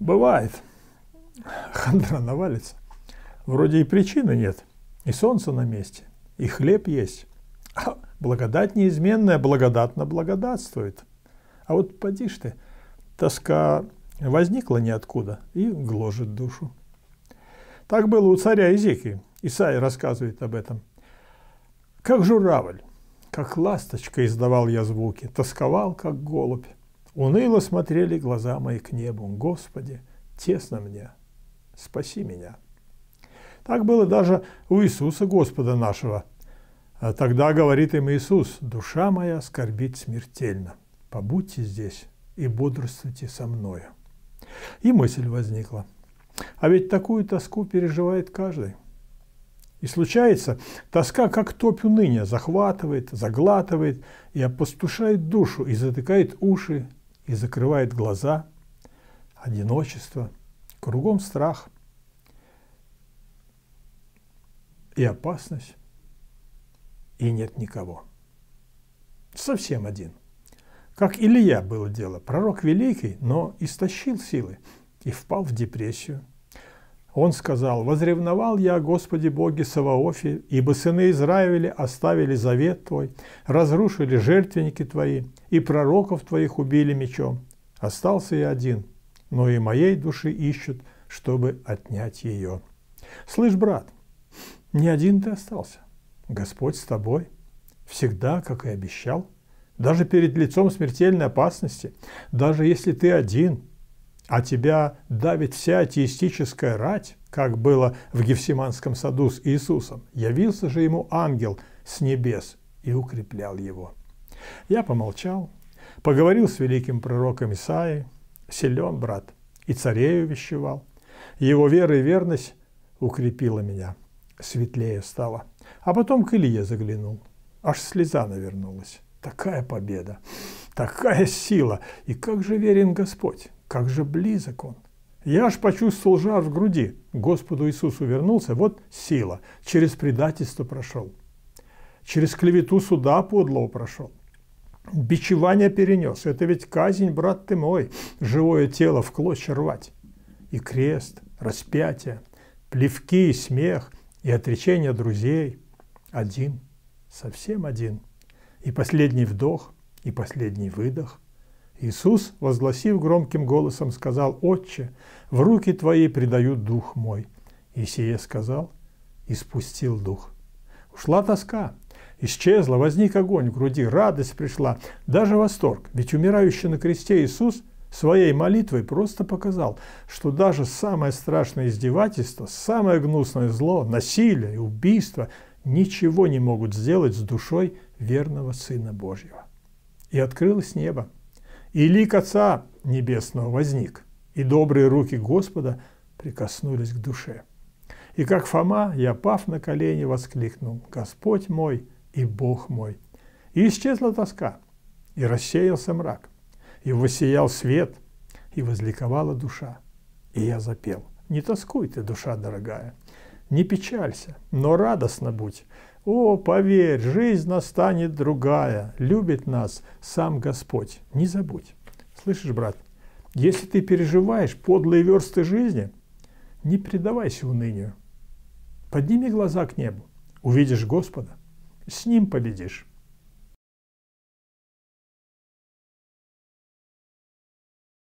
Бывает. Хандра навалится. Вроде и причины нет. И солнце на месте, и хлеб есть. А благодать неизменная, благодатно благодатствует. А вот поди ж ты, тоска возникла ниоткуда и гложет душу. Так было у царя Изеки. Исаи рассказывает об этом. «Как журавль, как ласточка издавал я звуки, тосковал, как голубь. Уныло смотрели глаза мои к небу. Господи, тесно мне, спаси меня. Так было даже у Иисуса Господа нашего. А тогда говорит им Иисус, душа моя скорбит смертельно. Побудьте здесь и бодрствуйте со мною. И мысль возникла. А ведь такую тоску переживает каждый. И случается, тоска, как топь уныния, захватывает, заглатывает и опустошает душу, и затыкает уши, и закрывает глаза, одиночество, кругом страх и опасность, и нет никого. Совсем один. Как Илья было дело, пророк великий, но истощил силы и впал в депрессию – он сказал, «Возревновал я, Господи Боге Саваофе, ибо сыны Израиля оставили завет Твой, разрушили жертвенники Твои, и пророков Твоих убили мечом. Остался я один, но и моей души ищут, чтобы отнять ее». Слышь, брат, не один ты остался. Господь с тобой, всегда, как и обещал, даже перед лицом смертельной опасности, даже если ты один – а тебя давит вся атеистическая рать, как было в Гефсиманском саду с Иисусом. Явился же ему ангел с небес и укреплял его. Я помолчал, поговорил с великим пророком Исаией, силен брат, и царею вещевал. Его вера и верность укрепила меня, светлее стало. А потом к Илье заглянул, аж слеза навернулась. Такая победа, такая сила, и как же верен Господь! Как же близок он! Я аж почувствовал жар в груди. Господу Иисусу вернулся, вот сила. Через предательство прошел. Через клевету суда подлого прошел. Бичевание перенес. Это ведь казнь, брат ты мой. Живое тело в клочья рвать. И крест, распятие, плевки и смех, и отречение друзей. Один, совсем один. И последний вдох, и последний выдох – Иисус, возгласив громким голосом, сказал, «Отче, в руки Твои предаю дух мой». И сие сказал, и спустил дух. Ушла тоска, исчезла, возник огонь в груди, радость пришла, даже восторг. Ведь умирающий на кресте Иисус своей молитвой просто показал, что даже самое страшное издевательство, самое гнусное зло, насилие, и убийство ничего не могут сделать с душой верного Сына Божьего. И открылось небо – и лик Отца Небесного возник, и добрые руки Господа прикоснулись к душе. И как Фома, я, пав на колени, воскликнул, «Господь мой и Бог мой!» И исчезла тоска, и рассеялся мрак, и воссиял свет, и возликовала душа. И я запел, «Не тоскуй ты, душа дорогая, не печалься, но радостно будь, о, поверь, жизнь настанет другая, любит нас сам Господь. Не забудь. Слышишь, брат, если ты переживаешь подлые версты жизни, не предавайся унынию. Подними глаза к небу, увидишь Господа, с Ним победишь.